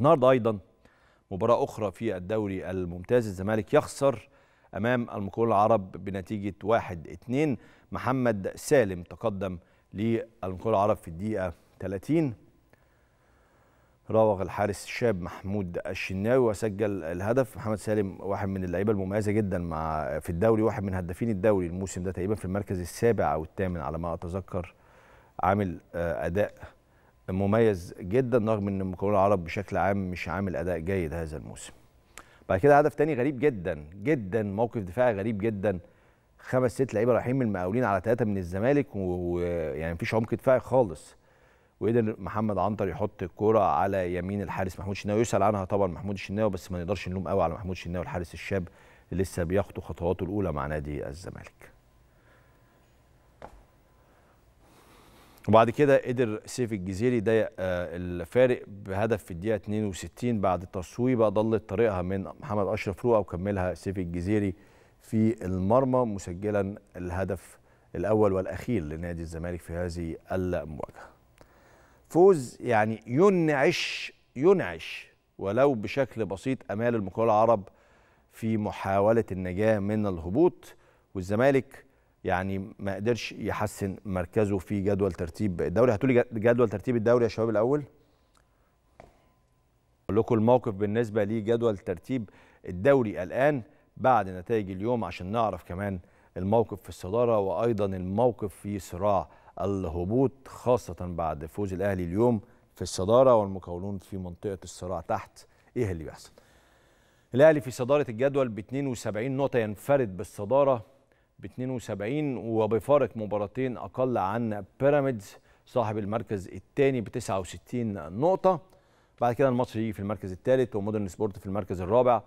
النهارده ايضا مباراه اخرى في الدوري الممتاز الزمالك يخسر امام المقول العرب بنتيجه 1-2 محمد سالم تقدم للمقول العرب في الدقيقه 30 راوغ الحارس الشاب محمود الشناوي وسجل الهدف محمد سالم واحد من اللعيبه المميزه جدا مع في الدوري واحد من هدافين الدوري الموسم ده تقريبا في المركز السابع او الثامن على ما اتذكر عامل آه، اداء مميز جدا رغم ان المكون العرب بشكل عام مش عامل اداء جيد هذا الموسم بعد كده هدف تاني غريب جدا جدا موقف دفاعي غريب جدا خمس ست لعيبه رايحين من المقاولين على ثلاثه من الزمالك ويعني مفيش عمق دفاعي خالص وقدر محمد عنتر يحط الكوره على يمين الحارس محمود شناوي يسال عنها طبعا محمود شناوي بس ما نقدرش نلوم قوي على محمود شناوي الحارس الشاب اللي لسه بياخد خطواته الاولى مع نادي الزمالك وبعد كده قدر سيف الجزيري ضيق آه، الفارق بهدف في الدقيقه 62 بعد تصويبه ضلت طريقها من محمد اشرف رؤى وكملها سيف الجزيري في المرمى مسجلا الهدف الاول والاخير لنادي الزمالك في هذه المواجهه. فوز يعني ينعش ينعش ولو بشكل بسيط امال المقاول العرب في محاوله النجاه من الهبوط والزمالك يعني ما قدرش يحسن مركزه في جدول ترتيب الدوري هتقولي جدول ترتيب الدوري يا شباب الاول اقول لكم الموقف بالنسبه لجدول ترتيب الدوري الان بعد نتائج اليوم عشان نعرف كمان الموقف في الصداره وايضا الموقف في صراع الهبوط خاصه بعد فوز الاهلي اليوم في الصداره والمكونون في منطقه الصراع تحت ايه اللي بيحصل الاهلي في صداره الجدول ب 72 نقطه ينفرد بالصداره ب 72 وبفارق مباراتين اقل عن بيراميدز صاحب المركز الثاني ب 69 نقطه بعد كده المصري يجي في المركز الثالث ومودرن سبورت في المركز الرابع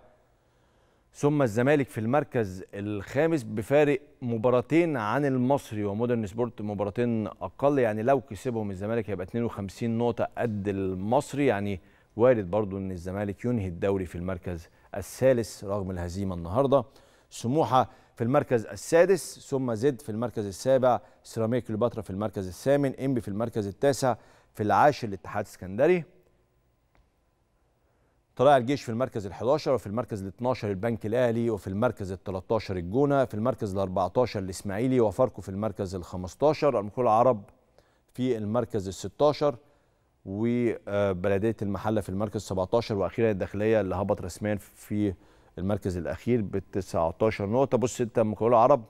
ثم الزمالك في المركز الخامس بفارق مباراتين عن المصري ومودرن سبورت مباراتين اقل يعني لو كسبهم الزمالك هيبقى 52 نقطه قد المصري يعني وارد برضو ان الزمالك ينهي الدوري في المركز الثالث رغم الهزيمه النهارده سموحه في المركز السادس ثم زد في المركز السابع سيراميك كليوباترا في المركز الثامن انبي في المركز التاسع في العاشر الاتحاد السكندري طلائع الجيش في المركز ال11 وفي المركز ال12 البنك الاهلي وفي المركز ال13 الجونه في المركز ال14 الاسماعيلي وفاركو في المركز ال15 المقاول العرب في المركز ال16 وبلديه المحله في المركز 17 واخيرا الداخليه اللي هبط رسميا في المركز الاخير ب 19 نقطه بص انت مقاولة عرب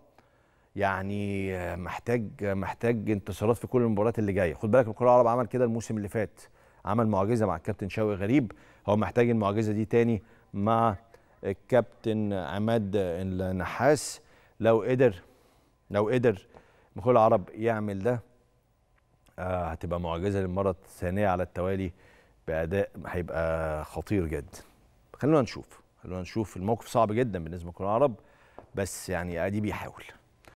يعني محتاج محتاج انتصارات في كل المباريات اللي جايه خد بالك مقاولة عرب عمل كده الموسم اللي فات عمل معجزه مع الكابتن شوقي غريب هو محتاج المعجزه دي تاني مع الكابتن عماد النحاس لو قدر لو قدر مقاولة عرب يعمل ده آه، هتبقى معجزه للمره الثانيه على التوالي باداء هيبقى خطير جدا خلونا نشوف خلونا نشوف الموقف صعب جدا بالنسبه للكره العرب بس يعني ادي بيحاول